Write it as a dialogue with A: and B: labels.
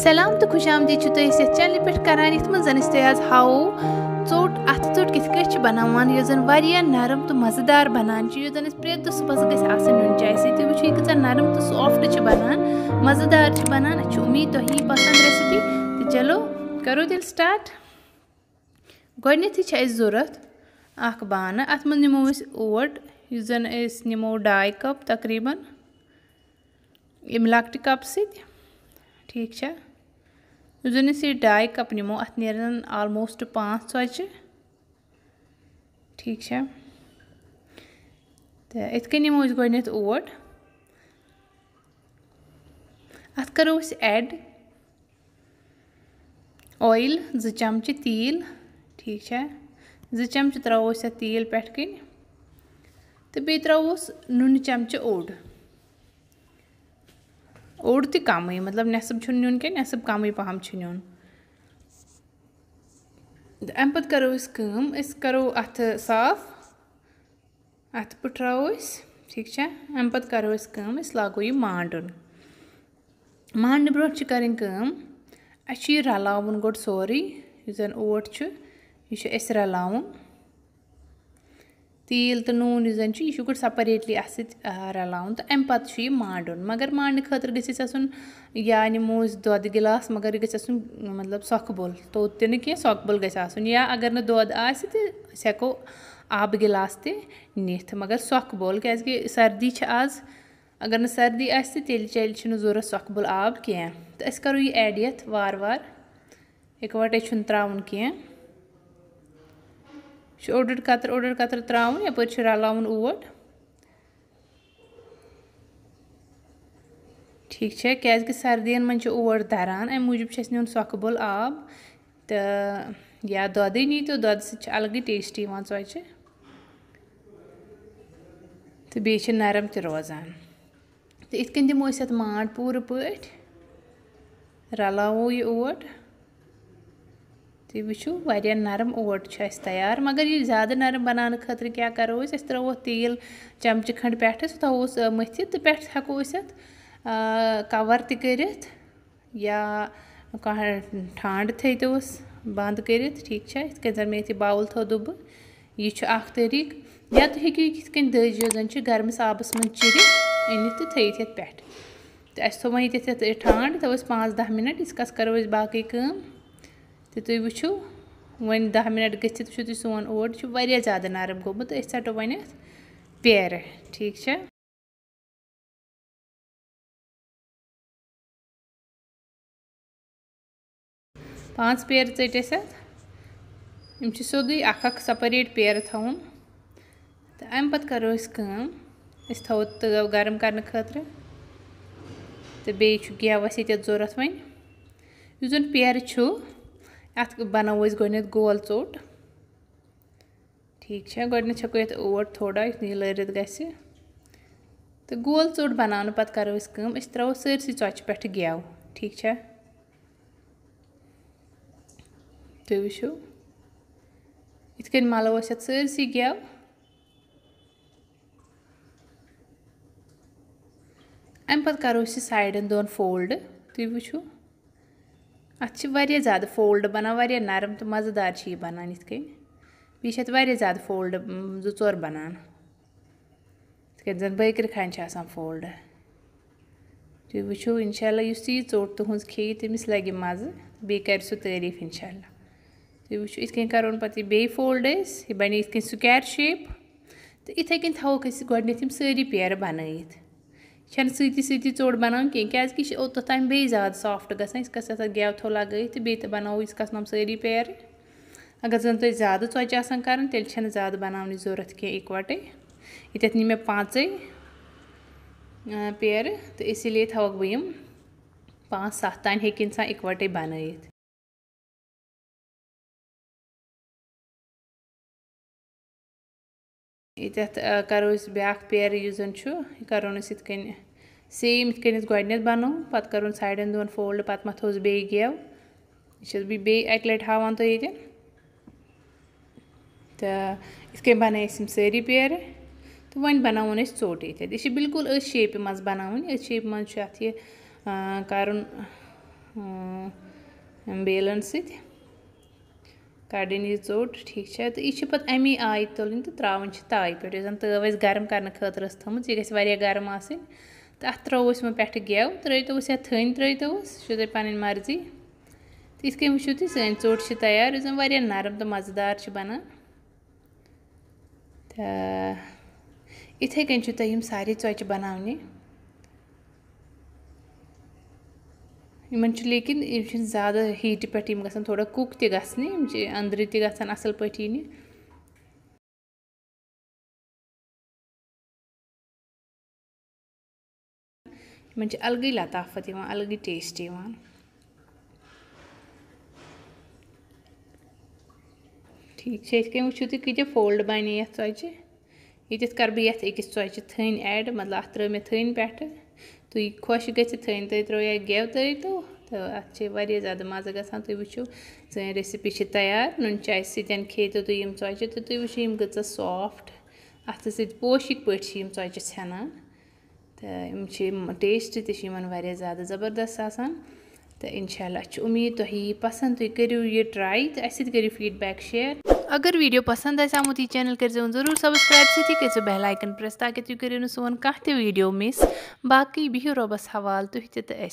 A: سلام تہٕ خۄش آمدید چھِ تُہۍ أسۍ یَتھ چَنلہِ پٮ۪ٹھ کَران یَتھ منٛز زَن أسۍ تۄہہِ آز ہاوو ژوٚٹ اَتھٕ ژوٚٹ کِتھ کٔنۍ چھِ بَناوان یُس زَن واریاہ نرم تہٕ مَزٕ دار بَنان چھِ یُس زَن أسۍ پرٛٮ۪تھ دۄہ صُبحَس گژھِ آسٕنۍ نُن چاے سۭتۍ تُہۍ وٕچھِو یہِ کۭژاہ نرم تہٕ سافٹ چھِ بَنان مَزٕ دار چھِ بَنان اَسہِ چھِ اُمید تۄہہِ یی پَسنٛد ریسِپی تہٕ چلو کَرو تیٚلہِ سٹاٹ گۄڈنٮ۪تھٕے چھِ اَسہِ ضوٚرَتھ اَکھ بانہٕ اَتھ منٛز نِمو أسۍ اوٹ یُس زَن أسۍ نِمو ڈاے کَپ تقریٖباً ییٚمہِ لۄکٹہِ کَپ سۭتۍ ठीक है यह डाय कप नमो अत नलमोस्ट पाँच चोच ठीक है तो इतम गोट अत करो एड ऑयल ज चमचे तील ठीक है जो चमचे त्रो तील पेट कि तो बेहस नुन चमचे ओढ़ ओर ते कम मतलब नसब न्यून क्या नसब कम पहम न्यून अम पे करो कम करो अत साफ अथ पुटो ठीक है अम पे करो कम लागो यह मांडन मांड ब्रो कम अ रल गो सोरे ओट यह रल تیٖل تہٕ نوٗن یُس زَن چھُ یہِ چھُ گۄڈٕ سَپریٹلی اَتھ سۭتۍ رَلاوُن تہٕ اَمہِ پَتہٕ چھُ یہِ مانٛڈُن مگر مانٛڈنہٕ خٲطرٕ گژھِ اَسہِ آسُن یا نِمو أسۍ دۄدٕ گِلاس مگر یہِ گژھِ آسُن مطلب سۄکھٕ بوٚل توٚت تہِ نہٕ کینٛہہ سۄکھٕ بوٚل گژھِ آسُن یا اگر نہٕ دۄد آسہِ تہٕ أسۍ ہٮ۪کو آبہٕ گِلاس تہِ نِتھ مگر سۄکھٕ بوٚل کیٛازِکہِ سردی چھِ آز اگر نہٕ سردی آسہِ تہٕ تیٚلہِ چیٚلہِ چھُنہٕ ضوٚرَتھ سۄکھٕ بوٚل آب کینٛہہ تہٕ أسۍ کَرو یہِ ایڈ یَتھ وارٕ وارٕ اِکوَٹَے چھُنہٕ ترٛاوُن کینٛہہ اوڑ کتر اوڑ کتر ترٛاوُن یَپٲرۍ چھُ رَلاوُن اوٹ ٹھیٖک چھا کیٛازِکہِ سردیَن منٛز چھِ اوٹ دَران اَمہِ موٗجوٗب چھُ اَسہِ نیُن سۄکھٕ بوٚل آب تہٕ یا دۄدٕے نیٖتو دۄدٕ سۭتۍ چھِ الگٕے ٹیسٹ یِوان ژۄچہِ تہٕ بیٚیہِ چھِ نرم تہِ روزان تہٕ یِتھ کٔنۍ دِمو أسۍ اَتھ مانٛڈ پوٗرٕ پٲٹھۍ رَلاوو یہِ اوٹ तु वो नरम ओट तैयार मगर यह ज़्यादा नरम बनाने खेल क्या करो त्रो तेल चमचे खंड पे तव मथ पे हेको कवर तरह या कह ठांड थोस तो बंद कर ठीक है इतक मे बाउल थो दुब यह तरीक या तो हूँ कि दजन गर्म आबस मन चिथ तो थे पे तो अस थो वह ठांड तव तो पाँच दह मिनट इसकस करो बाकी काम तो तु वो वह दह मिनट ग सोन ओर यह ज़्यादा नरम गोमुत ठो वन पेर ठीक है पाँच पेर ट इम से सोद सपरेट पेर थोन तो अम पो थो तव गरम कर खतर ये जरूरत वन इस पेर अत बनो ग गोल ोट ठीक है गोडन छको ये ओट थोड़ा यु लत ग तो गोल ोट बना पत् करो त्रो सरस चौचि पे गव ठीक है तु वो इत मलो सरस गव अम पो सडन दोन फोलड तु वो अत ज़्यादा फोल्ड बनान वारिया नरम तो मज़ेदार यह बनान इथ कह वारिया ज़्यादा फोल्ड जो चोर बनान इथ कन बकर खान फोल्ड तुम वो इनशाला यह चोट तुज खे तमिस लगे मजे बे कर सह तारीफ इनशा तुम वो इथ कौन पे फोल्ड यह बने इथ स्क्वायर शेप तो इथे कन थोक गोडन सारी पेयर बन چھَنہٕ سۭتی سۭتی ژوٚٹ بَنان کینٛہہ کیٛازِکہِ یہِ چھِ اوٚتَتھ تام بیٚیہِ زیادٕ سافٹ گژھان ییٖتِس کالَس اَتھ گیوتھو لَگٲیِتھ تہٕ بیٚیہِ تہِ بَناوو ییٖتِس کالَس یِم سٲری پیرِ اگر زَن تۄہہِ زیادٕ ژۄچہِ آسان کَرٕنۍ تیٚلہِ چھَنہٕ زیادٕ بَناونٕچ ضوٚرَتھ کینٛہہ اِکوَٹَے ییٚتٮ۪تھ نی مےٚ پانٛژَے پیرٕ تہٕ اسی لیے تھاوَکھ بہٕ یِم پانٛژھ سَتھ تام ہیٚکہِ اِنسان اِکوَٹَے بَنٲیِتھ करो ब्या पेर यूज करो इतक सेम इत गन बनो पत् कर सैडन दोन फोल्ड पत् मत बे यह अक लट हाँ तो ये तो इत बन सारी पेर तो वन बनो चोट ये यह बिल्कुल अथ शेप मज बन अथ शेप मज कर बेलन सी کڑن یہِ ژوٚٹ ٹھیٖک چھا تہٕ یہِ چھِ پَتہٕ اَمی آیہِ تُلٕنۍ تہٕ ترٛاوٕنۍ چھِ تایہِ پٮ۪ٹھ یُس زَن تٲو اَسہِ گرم کرنہٕ خٲطرٕ ٲس تھٲومٕژ یہِ گژھِ واریاہ گرم آسٕنۍ تہٕ اَتھ ترٛوو أسۍ وۄنۍ پٮ۪ٹھٕ گٮ۪و ترٛٲیتوس یا تھٔنۍ ترٛٲیتوس سُہ چھو تۄہہِ پَنٕنۍ مرضی تہٕ یِتھ کٔنۍ وٕچھِو تُہۍ سٲنۍ ژوٚٹ چھِ تیار یُس زَن واریاہ نرم تہٕ مَزٕدار چھِ بَنان تہٕ یِتھَے کٔنۍ چھُو تۄہہِ یِم سارے ژۄچہِ بَناونہِ یِمَن چھِ لیکِن یِم چھِنہٕ زیادٕ ہیٖٹہِ پٮ۪ٹھ یِم گژھن تھوڑا کُک تہِ گژھنہِ یِم چھِ أنٛدرٕ تہِ گژھن اَصٕل پٲٹھۍ یِنہِ یِمَن چھِ الگٕے لطافت یِوان الگٕے ٹیسٹ یِوان ٹھیٖک چھِ یِتھ کٔنۍ وٕچھِو تُہۍ کۭتیٛاہ فولڈ بَنے یَتھ ژۄچہِ ییٚتٮ۪تھ کَرٕ بہٕ یَتھ أکِس ژۄچہِ تھٔنۍ ایڈ مطلب اَتھ ترٛٲو مےٚ تھٔنۍ پٮ۪ٹھٕ तु खोश गन त्रे गव तरी तो अत ज्याद मजे गुच रेसिपी तैयार नुन चाय सत्य तो तुम चौचे तो तुम वो कच सॉफ्ट अत सोशिक पी चे छान टेस्ट तमन ज़्यादा ज़बरदस्त आसान तो इनशा उम्मीद तुम पसंद तुम करू यह ट्राई तो अस सीट फीडबैक शेयर अगर वीडियो पसंद आए सामूती तो चैनल कर जरूर सब्सक्राइब से कर बेल आइकन प्रेस ताकि तुम करो सोन कह वीडियो मिस बाकी बिहू रबस हवाल तुह तो